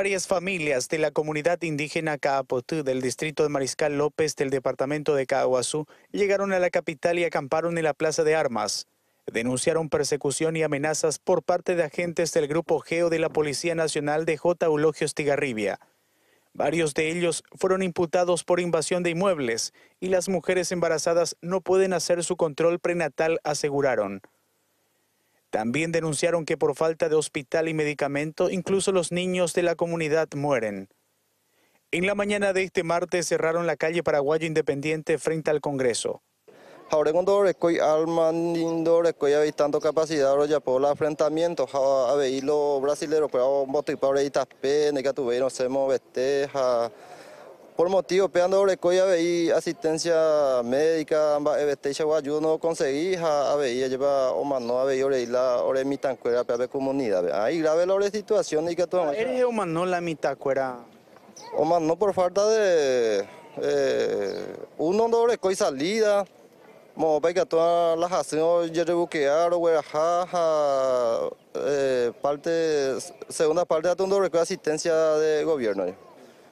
Varias familias de la comunidad indígena Caapotú del distrito de Mariscal López del departamento de Caguazú llegaron a la capital y acamparon en la Plaza de Armas. Denunciaron persecución y amenazas por parte de agentes del Grupo Geo de la Policía Nacional de J. Eulogio Estigarribia. Varios de ellos fueron imputados por invasión de inmuebles y las mujeres embarazadas no pueden hacer su control prenatal, aseguraron. También denunciaron que por falta de hospital y medicamento, incluso los niños de la comunidad mueren. En la mañana de este martes cerraron la calle Paraguayo Independiente frente al Congreso por motivo peando orecoya veí asistencia médica amba ebestecha guayu no conseguí ja veía llevar o a veía ore la ore mitancuera pe comunidad ahí grave la ore situación y que todo eres o la mitancuera o no por falta de eh, uno doble coy salida mo todas las la jación yo buquear o ja ja parte segunda parte de atondo orecoy asistencia de gobierno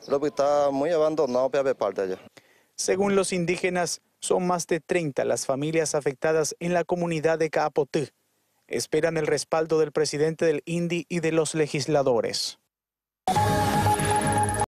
lo está muy abandonado allá. Según los indígenas, son más de 30 las familias afectadas en la comunidad de Capote. Esperan el respaldo del presidente del INDI y de los legisladores.